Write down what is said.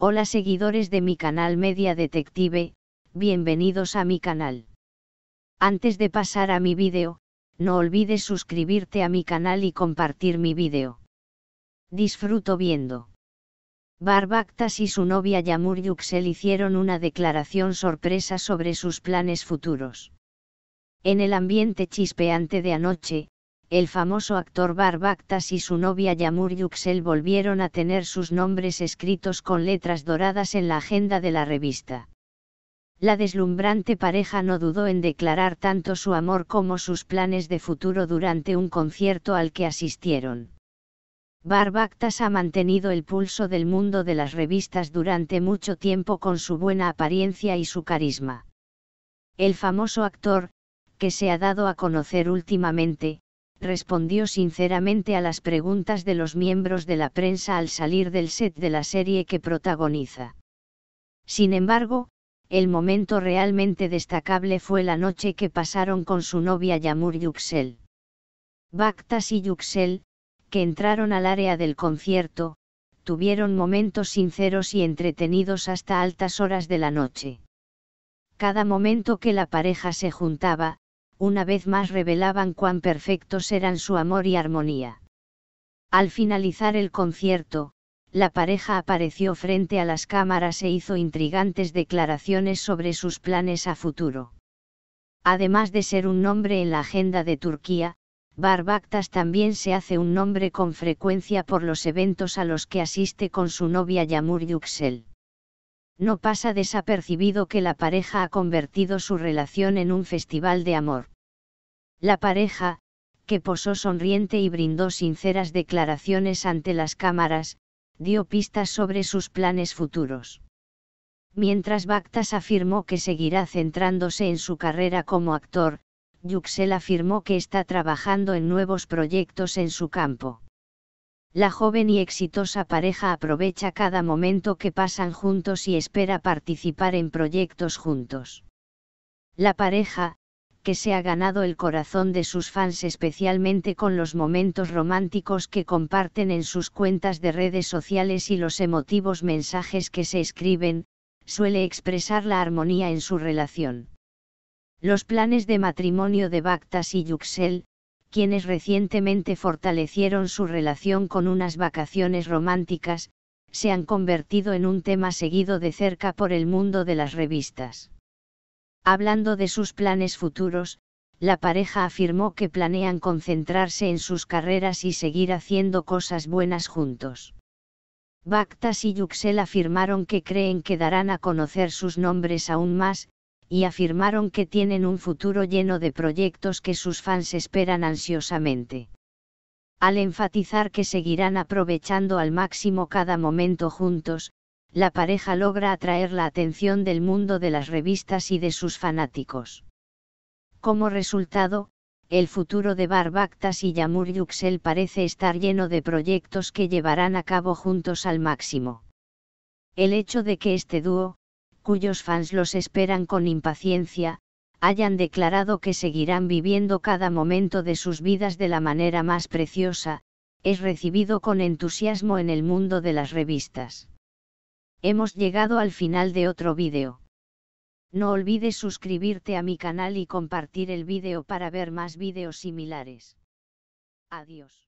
Hola seguidores de mi canal Media Detective, bienvenidos a mi canal. Antes de pasar a mi vídeo, no olvides suscribirte a mi canal y compartir mi vídeo. Disfruto viendo. Barbactas y su novia Yamur Yuxel hicieron una declaración sorpresa sobre sus planes futuros. En el ambiente chispeante de anoche, el famoso actor Barbactas y su novia Yamur Yuxel volvieron a tener sus nombres escritos con letras doradas en la agenda de la revista. La deslumbrante pareja no dudó en declarar tanto su amor como sus planes de futuro durante un concierto al que asistieron. Barbactas ha mantenido el pulso del mundo de las revistas durante mucho tiempo con su buena apariencia y su carisma. El famoso actor, que se ha dado a conocer últimamente, respondió sinceramente a las preguntas de los miembros de la prensa al salir del set de la serie que protagoniza. Sin embargo, el momento realmente destacable fue la noche que pasaron con su novia Yamur Yuxel. Bactas y Yuxel, que entraron al área del concierto, tuvieron momentos sinceros y entretenidos hasta altas horas de la noche. Cada momento que la pareja se juntaba, una vez más revelaban cuán perfectos eran su amor y armonía. Al finalizar el concierto, la pareja apareció frente a las cámaras e hizo intrigantes declaraciones sobre sus planes a futuro. Además de ser un nombre en la agenda de Turquía, Barbactas también se hace un nombre con frecuencia por los eventos a los que asiste con su novia Yamur Yüksel. No pasa desapercibido que la pareja ha convertido su relación en un festival de amor. La pareja, que posó sonriente y brindó sinceras declaraciones ante las cámaras, dio pistas sobre sus planes futuros. Mientras Bactas afirmó que seguirá centrándose en su carrera como actor, Yuxel afirmó que está trabajando en nuevos proyectos en su campo. La joven y exitosa pareja aprovecha cada momento que pasan juntos y espera participar en proyectos juntos. La pareja, que se ha ganado el corazón de sus fans especialmente con los momentos románticos que comparten en sus cuentas de redes sociales y los emotivos mensajes que se escriben, suele expresar la armonía en su relación. Los planes de matrimonio de Bactas y Yuxel, quienes recientemente fortalecieron su relación con unas vacaciones románticas, se han convertido en un tema seguido de cerca por el mundo de las revistas. Hablando de sus planes futuros, la pareja afirmó que planean concentrarse en sus carreras y seguir haciendo cosas buenas juntos. Bactas y Yuxel afirmaron que creen que darán a conocer sus nombres aún más, y afirmaron que tienen un futuro lleno de proyectos que sus fans esperan ansiosamente. Al enfatizar que seguirán aprovechando al máximo cada momento juntos, la pareja logra atraer la atención del mundo de las revistas y de sus fanáticos. Como resultado, el futuro de Barbactas y Yamur Yuxel parece estar lleno de proyectos que llevarán a cabo juntos al máximo. El hecho de que este dúo, cuyos fans los esperan con impaciencia, hayan declarado que seguirán viviendo cada momento de sus vidas de la manera más preciosa, es recibido con entusiasmo en el mundo de las revistas. Hemos llegado al final de otro vídeo. No olvides suscribirte a mi canal y compartir el vídeo para ver más vídeos similares. Adiós.